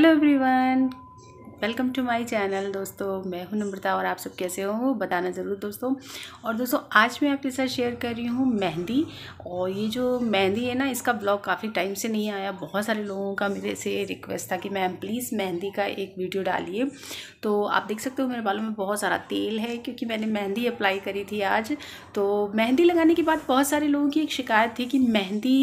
hello everyone welcome to my channel दोस्तों मैं हूं नम्रता और आप सब कैसे हो बताना ज़रूर दोस्तों और दोस्तों आज मैं आपके साथ शेयर कर रही हूं मेहंदी और ये जो मेहंदी है ना इसका ब्लॉग काफ़ी टाइम से नहीं आया बहुत सारे लोगों का मेरे से रिक्वेस्ट था कि मैम प्लीज़ मेहंदी का एक वीडियो डालिए तो आप देख सकते हो मेरे बालों में बहुत सारा तेल है क्योंकि मैंने मेहंदी अप्लाई करी थी आज तो मेहंदी लगाने के बाद बहुत सारे लोगों की एक शिकायत थी कि मेहंदी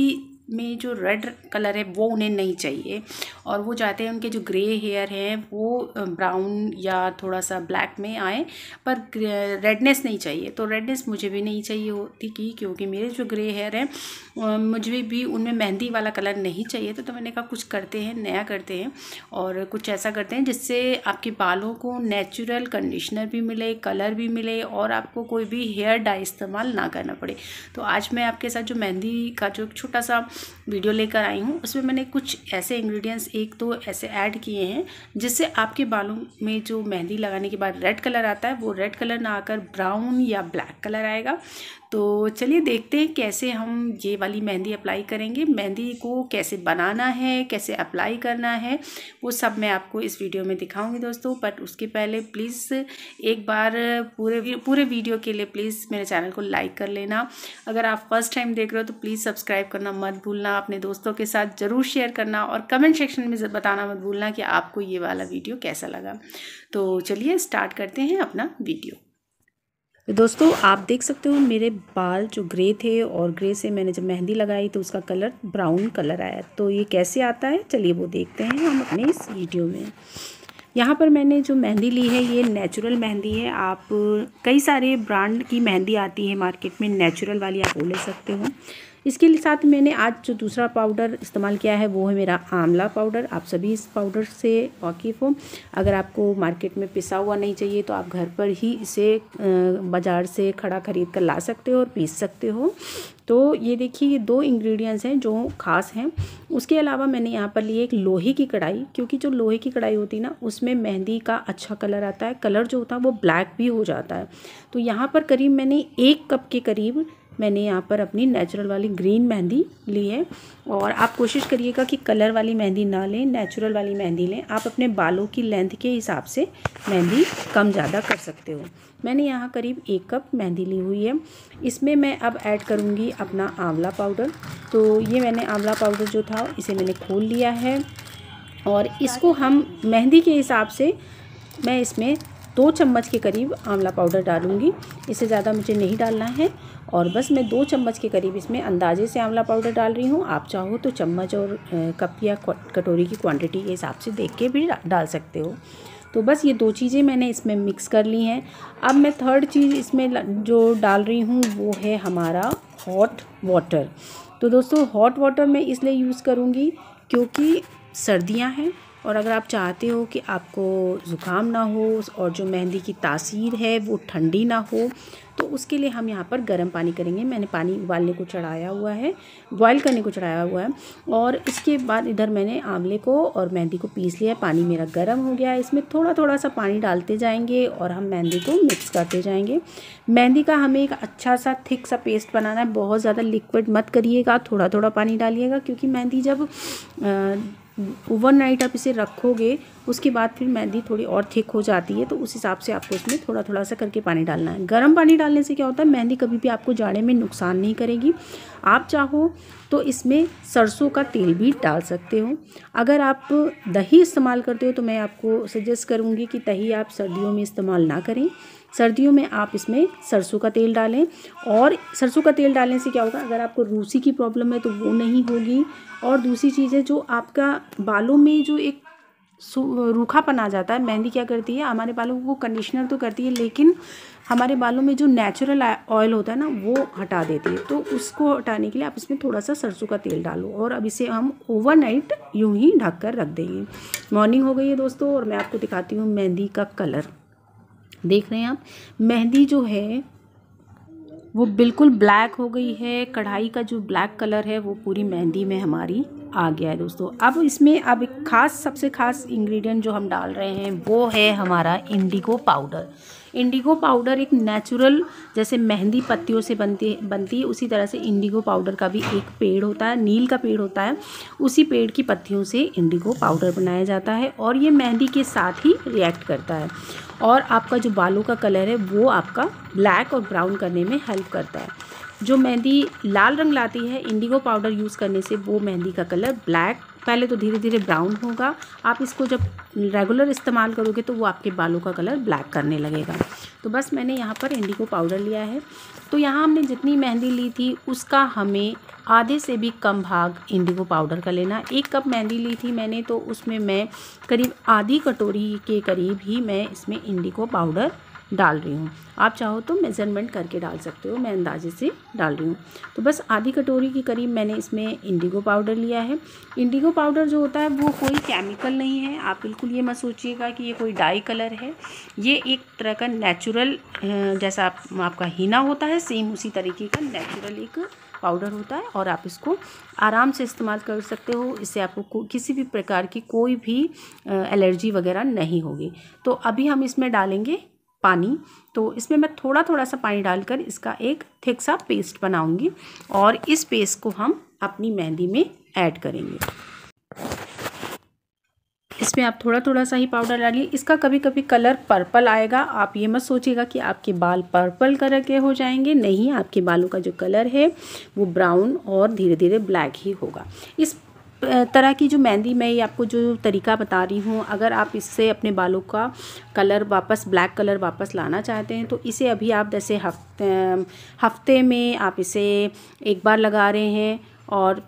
में जो रेड कलर है वो उन्हें नहीं चाहिए और वो चाहते हैं उनके जो ग्रे हेयर हैं वो ब्राउन या थोड़ा सा ब्लैक में आए पर रेडनेस नहीं चाहिए तो रेडनेस मुझे भी नहीं चाहिए होती कि क्योंकि मेरे जो ग्रे हेयर हैं मुझे भी उनमें मेहंदी वाला कलर नहीं चाहिए तो, तो मैंने कहा कुछ करते हैं नया करते हैं और कुछ ऐसा करते हैं जिससे आपके बालों को नेचुरल कंडीशनर भी मिले कलर भी मिले और आपको कोई भी हेयर डाई इस्तेमाल ना करना पड़े तो आज मैं आपके साथ जो मेहंदी का जो छोटा सा वीडियो लेकर आई हूँ उसमें मैंने कुछ ऐसे इंग्रेडिएंट्स एक तो ऐसे ऐड किए हैं जिससे आपके बालों में जो मेहंदी लगाने के बाद रेड कलर आता है वो रेड कलर ना आकर ब्राउन या ब्लैक कलर आएगा तो चलिए देखते हैं कैसे हम ये वाली मेहंदी अप्लाई करेंगे मेहंदी को कैसे बनाना है कैसे अप्लाई करना है वो सब मैं आपको इस वीडियो में दिखाऊंगी दोस्तों बट उसके पहले प्लीज़ एक बार पूरे पूरे वीडियो के लिए प्लीज़ मेरे चैनल को लाइक कर लेना अगर आप फर्स्ट टाइम देख रहे हो तो प्लीज़ सब्सक्राइब करना मत भूलना अपने दोस्तों के साथ ज़रूर शेयर करना और कमेंट सेक्शन में बताना मत भूलना कि आपको ये वाला वीडियो कैसा लगा तो चलिए स्टार्ट करते हैं अपना वीडियो दोस्तों आप देख सकते हो मेरे बाल जो ग्रे थे और ग्रे से मैंने जब मेहंदी लगाई तो उसका कलर ब्राउन कलर आया तो ये कैसे आता है चलिए वो देखते हैं हम अपने इस वीडियो में यहाँ पर मैंने जो मेहंदी ली है ये नेचुरल मेहंदी है आप कई सारे ब्रांड की मेहंदी आती है मार्केट में नेचुरल वाली आप वो ले सकते हो इसके साथ मैंने आज जो दूसरा पाउडर इस्तेमाल किया है वो है मेरा आंवला पाउडर आप सभी इस पाउडर से वाकिफ़ हो अगर आपको मार्केट में पिसा हुआ नहीं चाहिए तो आप घर पर ही इसे बाज़ार से खड़ा खरीद कर ला सकते हो और पीस सकते हो तो ये देखिए ये दो इंग्रेडिएंट्स हैं जो खास हैं उसके अलावा मैंने यहाँ पर लिए एक लोहे की कढ़ाई क्योंकि जो लोहे की कढ़ाई होती है ना उसमें मेहंदी का अच्छा कलर आता है कलर जो होता है वो ब्लैक भी हो जाता है तो यहाँ पर करीब मैंने एक कप के करीब मैंने यहाँ पर अपनी नेचुरल वाली ग्रीन मेहंदी ली है और आप कोशिश करिएगा कि कलर वाली मेहंदी ना लें नेचुरल वाली मेहंदी लें आप अपने बालों की लेंथ के हिसाब से मेहंदी कम ज़्यादा कर सकते हो मैंने यहाँ करीब एक कप मेहंदी ली हुई है इसमें मैं अब ऐड करूँगी अपना आंवला पाउडर तो ये मैंने आंवला पाउडर जो था इसे मैंने खोल लिया है और इसको हम मेहंदी के हिसाब से मैं इसमें दो चम्मच के करीब आंवला पाउडर डालूंगी इससे ज़्यादा मुझे नहीं डालना है और बस मैं दो चम्मच के करीब इसमें अंदाजे से आंवला पाउडर डाल रही हूँ आप चाहो तो चम्मच और कप या कटोरी की क्वांटिटी के हिसाब से देख के भी डाल सकते हो तो बस ये दो चीज़ें मैंने इसमें मिक्स कर ली हैं अब मैं थर्ड चीज़ इसमें जो डाल रही हूँ वो है हमारा हॉट वाटर तो दोस्तों हॉट वाटर मैं इसलिए यूज़ करूँगी क्योंकि सर्दियाँ हैं और अगर आप चाहते हो कि आपको ज़ुकाम ना हो और जो मेहंदी की तासीर है वो ठंडी ना हो तो उसके लिए हम यहाँ पर गर्म पानी करेंगे मैंने पानी उबालने को चढ़ाया हुआ है बॉयल करने को चढ़ाया हुआ है और इसके बाद इधर मैंने आंवले को और मेहंदी को पीस लिया पानी मेरा गर्म हो गया है इसमें थोड़ा थोड़ा सा पानी डालते जाएंगे और हम मेहंदी को मिक्स करते जाएंगे मेहंदी का हमें एक अच्छा सा थिक सा पेस्ट बनाना है बहुत ज़्यादा लिक्विड मत करिएगा थोड़ा थोड़ा पानी डालिएगा क्योंकि मेहंदी जब आ, ओवर नाइट आप इसे रखोगे उसके बाद फिर मेहंदी थोड़ी और थिक हो जाती है तो उस हिसाब से आपको इसमें थोड़ा थोड़ा सा करके पानी डालना है गर्म पानी डालने से क्या होता है मेहंदी कभी भी आपको जाड़े में नुकसान नहीं करेगी आप चाहो तो इसमें सरसों का तेल भी डाल सकते हो अगर आप दही इस्तेमाल करते हो तो मैं आपको सजेस्ट करूँगी कि दही आप सर्दियों में इस्तेमाल ना करें सर्दियों में आप इसमें सरसों का तेल डालें और सरसों का तेल डालने से क्या होगा अगर आपको रूसी की प्रॉब्लम है तो वो नहीं होगी और दूसरी चीज़ है जो आपका बालों में जो एक रूखापन आ जाता है मेहंदी क्या करती है हमारे बालों को कंडीशनर तो करती है लेकिन हमारे बालों में जो नेचुरल ऑयल होता है ना वो हटा देती है तो उसको हटाने के लिए आप इसमें थोड़ा सा सरसों का तेल डालो और अब इसे हम ओवरनाइट यूं ही ढक कर रख देंगे मॉर्निंग हो गई है दोस्तों और मैं आपको दिखाती हूँ मेहंदी का कलर देख रहे हैं आप मेहंदी जो है वो बिल्कुल ब्लैक हो गई है कढ़ाई का जो ब्लैक कलर है वो पूरी मेहंदी में हमारी आ गया है दोस्तों अब इसमें अब एक खास सबसे खास इंग्रेडिएंट जो हम डाल रहे हैं वो है हमारा इंडिगो पाउडर इंडिगो पाउडर एक नेचुरल जैसे मेहंदी पत्तियों से बनती बनती है उसी तरह से इंडिगो पाउडर का भी एक पेड़ होता है नील का पेड़ होता है उसी पेड़ की पत्तियों से इंडिगो पाउडर बनाया जाता है और ये मेहंदी के साथ ही रिएक्ट करता है और आपका जो बालों का कलर है वो आपका ब्लैक और ब्राउन करने में हेल्प करता है जो मेहंदी लाल रंग लाती है इंडिगो पाउडर यूज़ करने से वो मेहंदी का कलर ब्लैक पहले तो धीरे धीरे ब्राउन होगा आप इसको जब रेगुलर इस्तेमाल करोगे तो वो आपके बालों का कलर ब्लैक करने लगेगा तो बस मैंने यहाँ पर इंडिगो पाउडर लिया है तो यहाँ हमने जितनी मेहंदी ली थी उसका हमें आधे से भी कम भाग इंडिगो पाउडर का लेना एक कप मेहंदी ली थी मैंने तो उसमें मैं करीब आधी कटोरी के करीब ही मैं इसमें इंडिगो पाउडर डाल रही हूँ आप चाहो तो मेज़रमेंट करके डाल सकते हो मैं अंदाजे से डाल रही हूँ तो बस आधी कटोरी के करीब मैंने इसमें इंडिगो पाउडर लिया है इंडिगो पाउडर जो होता है वो कोई केमिकल नहीं है आप बिल्कुल ये मत सोचिएगा कि ये कोई डाई कलर है ये एक तरह का नेचुरल जैसा आप, आपका हीना होता है सेम उसी तरीके का नेचुरल एक पाउडर होता है और आप इसको आराम से इस्तेमाल कर सकते हो इससे आपको किसी भी प्रकार की कोई भी एलर्जी वगैरह नहीं होगी तो अभी हम इसमें डालेंगे पानी तो इसमें मैं थोड़ा थोड़ा सा पानी डालकर इसका एक थिक सा पेस्ट बनाऊंगी और इस पेस्ट को हम अपनी मेहंदी में ऐड करेंगे इसमें आप थोड़ा थोड़ा सा ही पाउडर डालिए इसका कभी कभी कलर पर्पल आएगा आप ये मत सोचिएगा कि आपके बाल पर्पल कलर के हो जाएंगे नहीं आपके बालों का जो कलर है वो ब्राउन और धीरे धीरे ब्लैक ही होगा इस तरह की जो मेहंदी मैं ये आपको जो तरीका बता रही हूँ अगर आप इससे अपने बालों का कलर वापस ब्लैक कलर वापस लाना चाहते हैं तो इसे अभी आप जैसे हफ्ते हफ्ते में आप इसे एक बार लगा रहे हैं और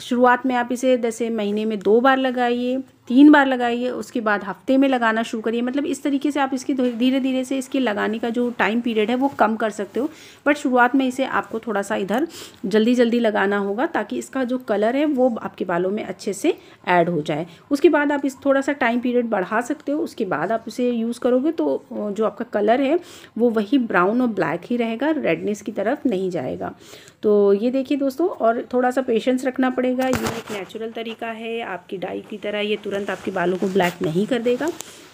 शुरुआत में आप इसे जैसे महीने में दो बार लगाइए तीन बार लगाइए उसके बाद हफ्ते में लगाना शुरू करिए मतलब इस तरीके से आप इसकी धीरे धीरे से इसके लगाने का जो टाइम पीरियड है वो कम कर सकते हो बट शुरुआत में इसे आपको थोड़ा सा इधर जल्दी जल्दी लगाना होगा ताकि इसका जो कलर है वो आपके बालों में अच्छे से ऐड हो जाए उसके बाद आप इस थोड़ा सा टाइम पीरियड बढ़ा सकते हो उसके बाद आप इसे यूज़ करोगे तो जो आपका कलर है वो वही ब्राउन और ब्लैक ही रहेगा रेडनेस की तरफ नहीं जाएगा तो ये देखिए दोस्तों और थोड़ा सा पेशेंस रखना पड़ेगा ये एक नेचुरल तरीका है आपकी डाई की तरह ये तुरंत आपके बालों को ब्लैक नहीं कर देगा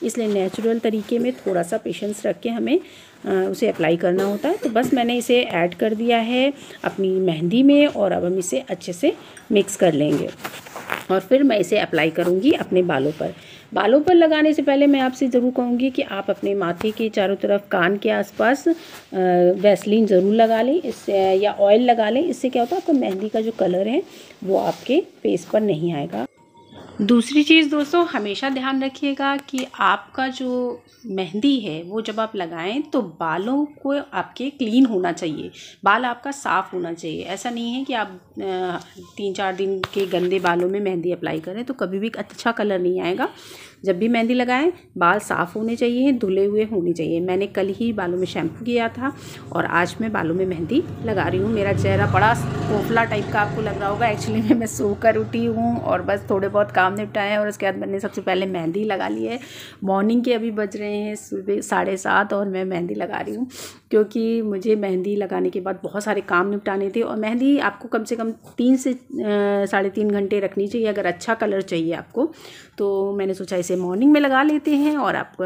इसलिए नेचुरल तरीके में थोड़ा सा पेशेंस रख के हमें आ, उसे अप्लाई करना होता है तो बस मैंने इसे ऐड कर दिया है अपनी मेहंदी में और अब हम इसे अच्छे से मिक्स कर लेंगे और फिर मैं इसे अप्लाई करूँगी अपने बालों पर बालों पर लगाने से पहले मैं आपसे ज़रूर कहूँगी कि आप अपने माथे के चारों तरफ कान के आसपास वैसलिन ज़रूर लगा लें इससे या ऑयल लगा लें इससे क्या होता है आपका मेहंदी का जो कलर है वो आपके फेस पर नहीं आएगा दूसरी चीज़ दोस्तों हमेशा ध्यान रखिएगा कि आपका जो मेहंदी है वो जब आप लगाएं तो बालों को आपके क्लीन होना चाहिए बाल आपका साफ़ होना चाहिए ऐसा नहीं है कि आप तीन चार दिन के गंदे बालों में मेहंदी अप्लाई करें तो कभी भी अच्छा कलर नहीं आएगा जब भी मेहंदी लगाएं बाल साफ़ होने चाहिए धुले हुए होने चाहिए मैंने कल ही बालों में शैम्पू किया था और आज मैं बालों में मेहंदी लगा रही हूँ मेरा चेहरा बड़ा खोफला टाइप का आपको लग रहा होगा एक्चुअली में मैं सो कर उठी हूँ और बस थोड़े बहुत काम काम निपटाए हैं और उसके बाद मैंने सबसे पहले मेहंदी लगा ली है मॉर्निंग के अभी बज रहे हैं सुबह साढ़े सात और मैं मेहंदी लगा रही हूँ क्योंकि मुझे मेहंदी लगाने के बाद बहुत सारे काम निपटाने थे और मेहंदी आपको कम से कम तीन से साढ़े तीन घंटे रखनी चाहिए अगर अच्छा कलर चाहिए आपको तो मैंने सोचा इसे मॉर्निंग में लगा लेते हैं और आप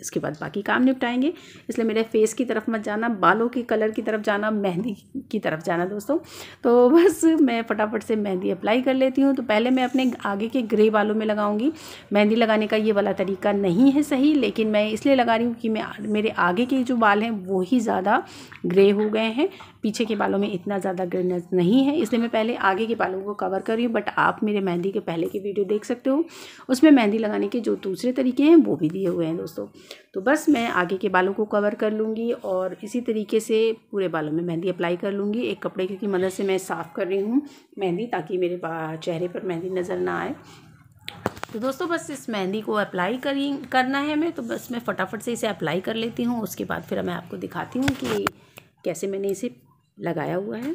इसके बाद बाकी काम निपटाएंगे इसलिए मेरे फेस की तरफ मत जाना बालों के कलर की तरफ जाना मेहंदी की तरफ जाना दोस्तों तो बस मैं फटाफट से मेहंदी अप्लाई कर लेती हूँ तो पहले मैं अपने आगे के ग्रे खुले ही बालों में लगाऊंगी मेहंदी लगाने का ये वाला तरीका नहीं है सही लेकिन मैं इसलिए लगा रही हूँ कि मैं मेरे आगे के जो बाल हैं वो ही ज़्यादा ग्रे हो गए हैं पीछे के बालों में इतना ज़्यादा ग्रेनेस नहीं है इसलिए मैं पहले आगे के बालों को कवर कर रही हूँ बट आप मेरे मेहंदी के पहले की वीडियो देख सकते हो उसमें मेहंदी लगाने के जो दूसरे तरीके हैं वो भी दिए हुए हैं दोस्तों तो बस मैं आगे के बालों को कवर कर लूँगी और इसी तरीके से पूरे बालों में मेहंदी अप्लाई कर लूँगी एक कपड़े की मदद से मैं साफ़ कर रही हूँ मेहंदी ताकि मेरे चेहरे पर मेहंदी नज़र ना आए तो दोस्तों बस इस मेहंदी को अप्लाई करी करना है मैं तो बस मैं फटाफट से इसे अप्लाई कर लेती हूँ उसके बाद फिर मैं आपको दिखाती हूँ कि कैसे मैंने इसे लगाया हुआ है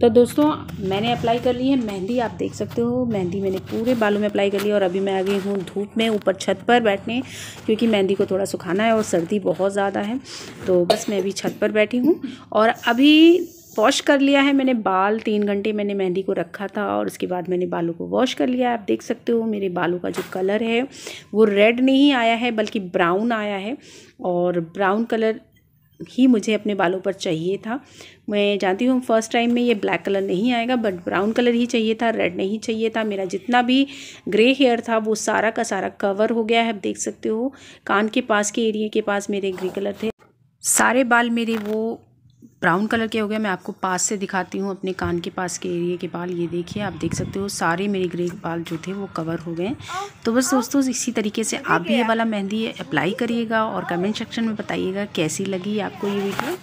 तो दोस्तों मैंने अप्लाई कर ली है मेहंदी आप देख सकते हो मेहंदी मैंने पूरे बालों में अप्लाई कर ली और अभी मैं आ गई हूँ धूप में ऊपर छत पर बैठने क्योंकि मेहंदी को थोड़ा सुखाना है और सर्दी बहुत ज़्यादा है तो बस मैं अभी छत पर बैठी हूँ और अभी वॉश कर लिया है मैंने बाल तीन घंटे मैंने मेहंदी को रखा था और उसके बाद मैंने बालों को वॉश कर लिया आप देख सकते हो मेरे बालों का जो कलर है वो रेड नहीं आया है बल्कि ब्राउन आया है और ब्राउन कलर ही मुझे अपने बालों पर चाहिए था मैं जानती हूँ फर्स्ट टाइम में ये ब्लैक कलर नहीं आएगा बट ब्राउन कलर ही चाहिए था रेड नहीं चाहिए था मेरा जितना भी ग्रे हेयर था वो सारा का सारा कवर हो गया है आप देख सकते हो कान के पास के एरिए के पास मेरे ग्रे कलर थे सारे बाल मेरे वो ब्राउन कलर के हो गए मैं आपको पास से दिखाती हूँ अपने कान के पास के एरिए के बाल ये देखिए आप देख सकते हो सारे मेरे ग्रे बाल जो थे वो कवर हो गए तो बस दोस्तों इसी तरीके से आप भी ये वाला मेहंदी अप्लाई करिएगा और कमेंट सेक्शन में बताइएगा कैसी लगी आपको ये वीडियो